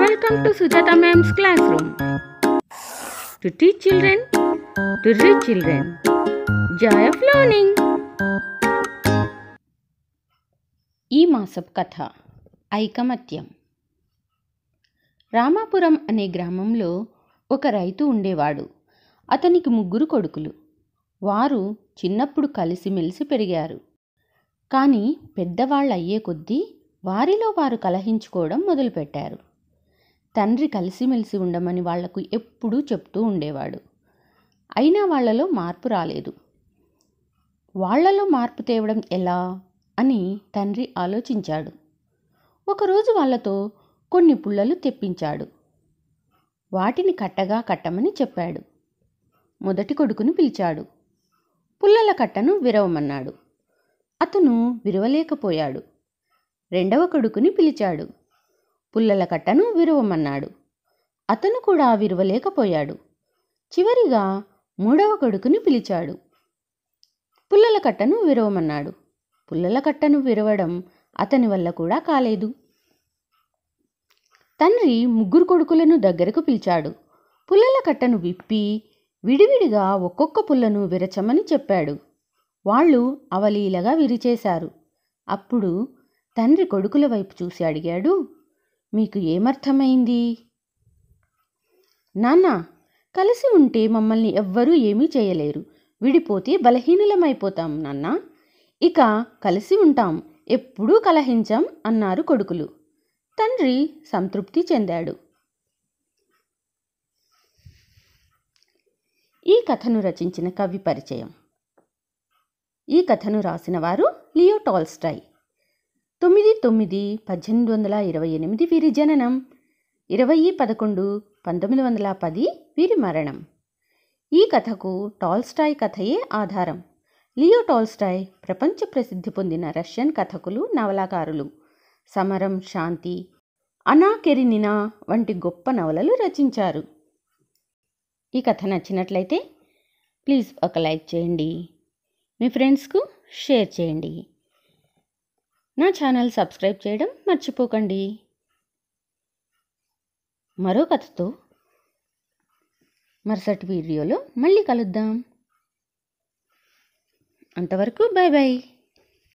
Welcome to Sujata Ma'am's classroom. To teach children, to reach children. Joy of learning. ఈ మాసపు కథ ఐకమత్యం రామాపురం అనే గ్రామంలో ఒక రైతు ఉండేవాడు అతనికి ముగ్గురు కొడుకులు వారు చిన్నప్పుడు కలిసిమెలిసి పెరిగారు కానీ పెద్దవాళ్ళు అయ్యే కొద్దీ వారిలో వారు కలహించుకోవడం మొదలుపెట్టారు తండ్రి కలిసిమెలిసి ఉండమని వాళ్లకు ఎప్పుడూ చెప్తూ ఉండేవాడు అయినా వాళ్లలో మార్పు రాలేదు వాళ్లలో మార్పు తేవడం ఎలా అని తండ్రి ఆలోచించాడు ఒకరోజు వాళ్లతో కొన్ని పుల్లలు తెప్పించాడు వాటిని కట్టగా కట్టమని చెప్పాడు మొదటి కొడుకును పిలిచాడు పుల్లల కట్టను విరవమన్నాడు అతను విరవలేకపోయాడు రెండవ కొడుకుని పిలిచాడు పుల్లల కట్టను విరవమన్నాడు అతను కూడా విరవలేకపోయాడు చివరిగా మూడవ కొడుకుని పిలిచాడు పుల్లల కట్టను విరవమన్నాడు పుల్లల కట్టను విరవడం అతని వల్ల కూడా కాలేదు తండ్రి ముగ్గురు కొడుకులను దగ్గరకు పిలిచాడు పుల్లల కట్టను విప్పి విడివిడిగా ఒక్కొక్క పుల్లను విరచమని చెప్పాడు వాళ్ళు అవలీలగా విరిచేశారు అప్పుడు తండ్రి కొడుకుల వైపు చూసి అడిగాడు మీకు ఏమర్థమైంది నాన్న కలిసి ఉంటే మమ్మల్ని ఎవ్వరూ ఏమీ చేయలేరు విడిపోతే బలహీనలమైపోతాం నాన్న ఇక కలిసి ఉంటాం ఎప్పుడూ కలహించం అన్నారు కొడుకులు తండ్రి సంతృప్తి చెందాడు ఈ కథను రచించిన కవి పరిచయం ఈ కథను రాసిన వారు లియో టాల్స్టాయ్ తొమ్మిది తొమ్మిది పద్దెనిమిది వందల ఇరవై ఎనిమిది వీరి జననం ఇరవై పదకొండు పంతొమ్మిది వందల పది వీరి మరణం ఈ కథకు టాల్స్టాయ్ కథయే ఆధారం లియో టాల్స్టాయ్ ప్రపంచ ప్రసిద్ధి పొందిన రష్యన్ కథకులు నవలాకారులు సమరం శాంతి అనా కెరినినా వంటి గొప్ప నవలలు రచించారు ఈ కథ నచ్చినట్లయితే ప్లీజ్ ఒక లైక్ చేయండి మీ ఫ్రెండ్స్కు షేర్ చేయండి నా ఛానల్ సబ్స్క్రైబ్ చేయడం మర్చిపోకండి మరో కథతో మరుసటి వీడియోలో మళ్ళీ కలుద్దాం అంతవరకు బాయ్ బాయ్